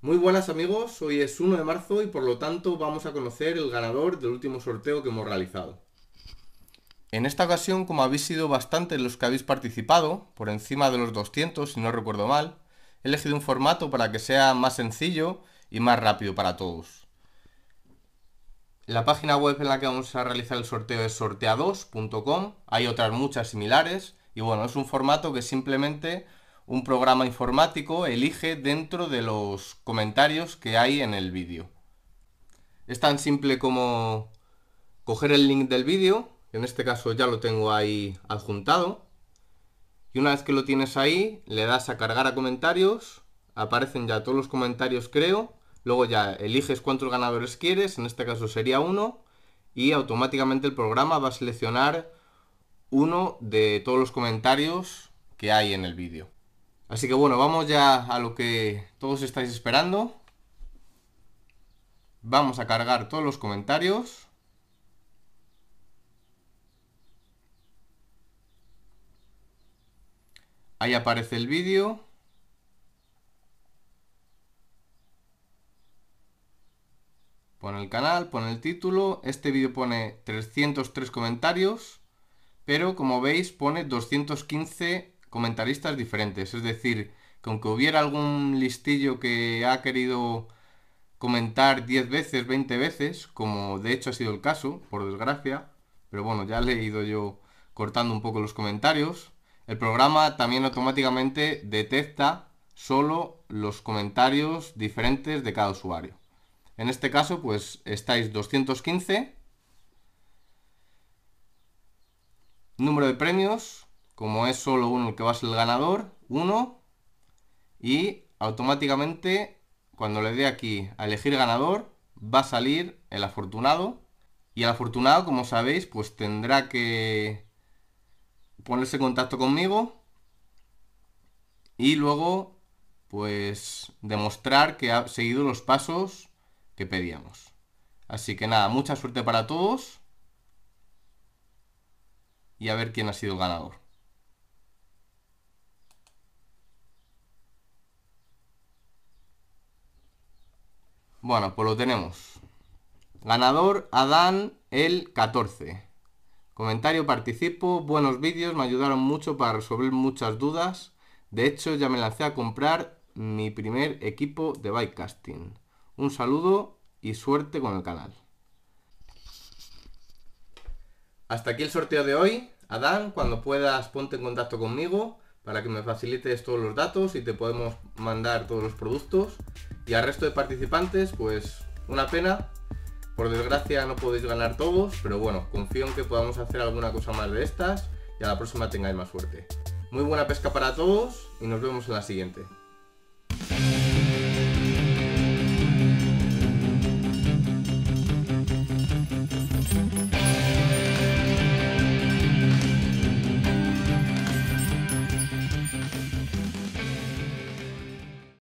Muy buenas amigos, hoy es 1 de marzo y por lo tanto vamos a conocer el ganador del último sorteo que hemos realizado. En esta ocasión, como habéis sido bastantes los que habéis participado, por encima de los 200 si no recuerdo mal, he elegido un formato para que sea más sencillo y más rápido para todos. La página web en la que vamos a realizar el sorteo es sorteados.com, hay otras muchas similares y bueno, es un formato que simplemente un programa informático elige dentro de los comentarios que hay en el vídeo. Es tan simple como coger el link del vídeo, en este caso ya lo tengo ahí adjuntado, y una vez que lo tienes ahí, le das a cargar a comentarios, aparecen ya todos los comentarios creo, luego ya eliges cuántos ganadores quieres, en este caso sería uno, y automáticamente el programa va a seleccionar uno de todos los comentarios que hay en el vídeo. Así que bueno, vamos ya a lo que todos estáis esperando. Vamos a cargar todos los comentarios. Ahí aparece el vídeo. Pone el canal, pone el título. Este vídeo pone 303 comentarios, pero como veis pone 215 comentaristas diferentes. Es decir, que aunque hubiera algún listillo que ha querido comentar 10 veces, 20 veces, como de hecho ha sido el caso, por desgracia, pero bueno, ya le he ido yo cortando un poco los comentarios, el programa también automáticamente detecta solo los comentarios diferentes de cada usuario. En este caso, pues estáis 215. Número de premios, como es solo uno el que va a ser el ganador, uno, y automáticamente cuando le dé aquí a elegir ganador, va a salir el afortunado, y el afortunado, como sabéis, pues tendrá que ponerse en contacto conmigo, y luego, pues, demostrar que ha seguido los pasos que pedíamos. Así que nada, mucha suerte para todos y a ver quién ha sido el ganador. Bueno, pues lo tenemos. Ganador Adán el 14. Comentario, participo, buenos vídeos, me ayudaron mucho para resolver muchas dudas. De hecho, ya me lancé a comprar mi primer equipo de bikecasting. Un saludo y suerte con el canal. Hasta aquí el sorteo de hoy. Adán, cuando puedas ponte en contacto conmigo para que me facilites todos los datos y te podemos mandar todos los productos. Y al resto de participantes, pues una pena. Por desgracia no podéis ganar todos, pero bueno, confío en que podamos hacer alguna cosa más de estas y a la próxima tengáis más suerte. Muy buena pesca para todos y nos vemos en la siguiente.